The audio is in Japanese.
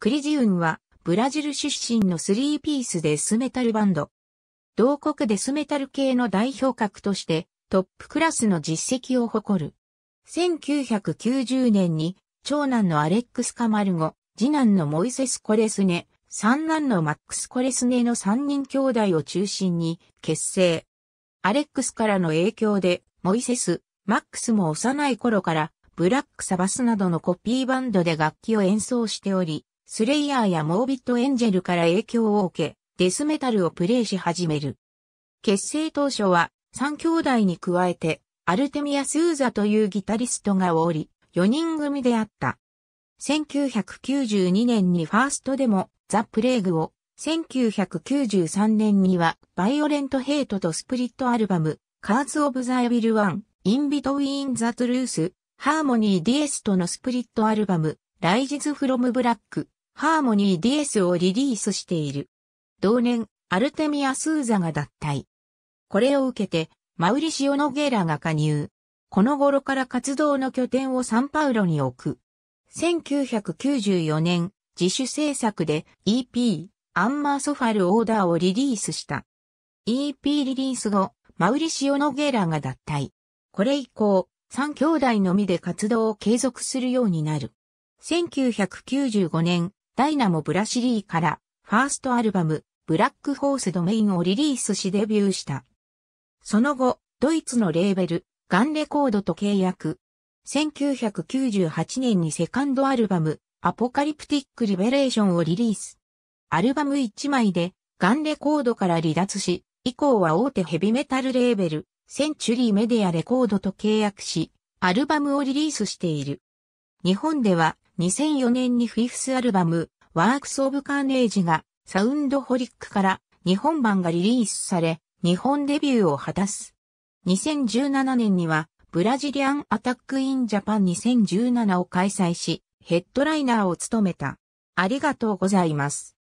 クリジウンは、ブラジル出身のスリーピースデスメタルバンド。同国デスメタル系の代表格として、トップクラスの実績を誇る。1990年に、長男のアレックス・カマルゴ、次男のモイセス・コレスネ、三男のマックス・コレスネの三人兄弟を中心に結成。アレックスからの影響で、モイセス、マックスも幼い頃から、ブラックサバスなどのコピーバンドで楽器を演奏しており、スレイヤーやモービットエンジェルから影響を受け、デスメタルをプレイし始める。結成当初は、3兄弟に加えて、アルテミア・スーザというギタリストがおり、4人組であった。1992年にファーストでも、ザ・プレイグを、1993年には、バイオレント・ヘイトとスプリットアルバム、カーズ・オブ・ザ・エビル・ワン、インビト・ウィン・ザ・トゥルース、ハーモニー・ディエストのスプリットアルバム、ライジズ・フロム・ブラック、ハーモニー DS をリリースしている。同年、アルテミア・スーザが脱退。これを受けて、マウリシオ・ノゲーラが加入。この頃から活動の拠点をサンパウロに置く。1994年、自主制作で EP、アンマーソファルオーダーをリリースした。EP リリース後、マウリシオ・ノゲーラが脱退。これ以降、三兄弟のみで活動を継続するようになる。1995年、ダイナモ・ブラシリーから、ファーストアルバム、ブラックホースドメインをリリースしデビューした。その後、ドイツのレーベル、ガンレコードと契約。1998年にセカンドアルバム、アポカリプティック・リベレーションをリリース。アルバム1枚で、ガンレコードから離脱し、以降は大手ヘビメタルレーベル、センチュリーメディアレコードと契約し、アルバムをリリースしている。日本では、2004年にフィフスアルバム、ワークス・オブ・カーネージが、サウンドホリックから日本版がリリースされ、日本デビューを果たす。2017年には、ブラジリアン・アタック・イン・ジャパン2017を開催し、ヘッドライナーを務めた。ありがとうございます。